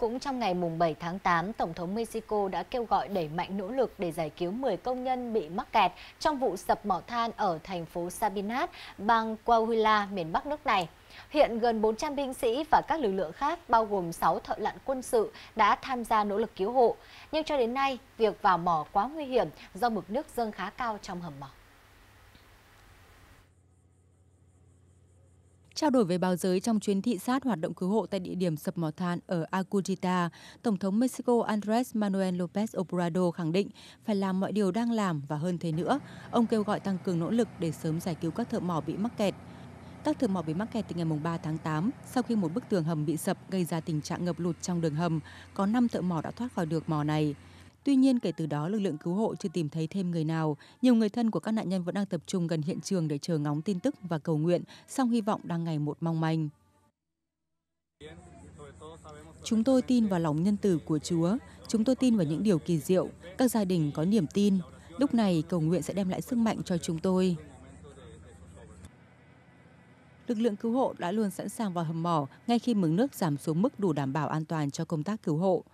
Cũng trong ngày 7 tháng 8, Tổng thống Mexico đã kêu gọi đẩy mạnh nỗ lực để giải cứu 10 công nhân bị mắc kẹt trong vụ sập mỏ than ở thành phố Sabinas, bang Coahuila, miền Bắc nước này. Hiện gần 400 binh sĩ và các lực lượng khác, bao gồm 6 thợ lặn quân sự, đã tham gia nỗ lực cứu hộ. Nhưng cho đến nay, việc vào mỏ quá nguy hiểm do mực nước dâng khá cao trong hầm mỏ. Trao đổi với báo giới trong chuyến thị sát hoạt động cứu hộ tại địa điểm sập mỏ than ở Acuchita, Tổng thống Mexico Andres Manuel López Obrador khẳng định phải làm mọi điều đang làm và hơn thế nữa. Ông kêu gọi tăng cường nỗ lực để sớm giải cứu các thợ mỏ bị mắc kẹt. Các thợ mỏ bị mắc kẹt từ ngày 3 tháng 8 sau khi một bức tường hầm bị sập gây ra tình trạng ngập lụt trong đường hầm. Có 5 thợ mỏ đã thoát khỏi được mỏ này. Tuy nhiên, kể từ đó lực lượng cứu hộ chưa tìm thấy thêm người nào. Nhiều người thân của các nạn nhân vẫn đang tập trung gần hiện trường để chờ ngóng tin tức và cầu nguyện, song hy vọng đang ngày một mong manh. Chúng tôi tin vào lòng nhân từ của Chúa. Chúng tôi tin vào những điều kỳ diệu. Các gia đình có niềm tin. Lúc này, cầu nguyện sẽ đem lại sức mạnh cho chúng tôi. Lực lượng cứu hộ đã luôn sẵn sàng vào hầm mỏ ngay khi mực nước giảm xuống mức đủ đảm bảo an toàn cho công tác cứu hộ.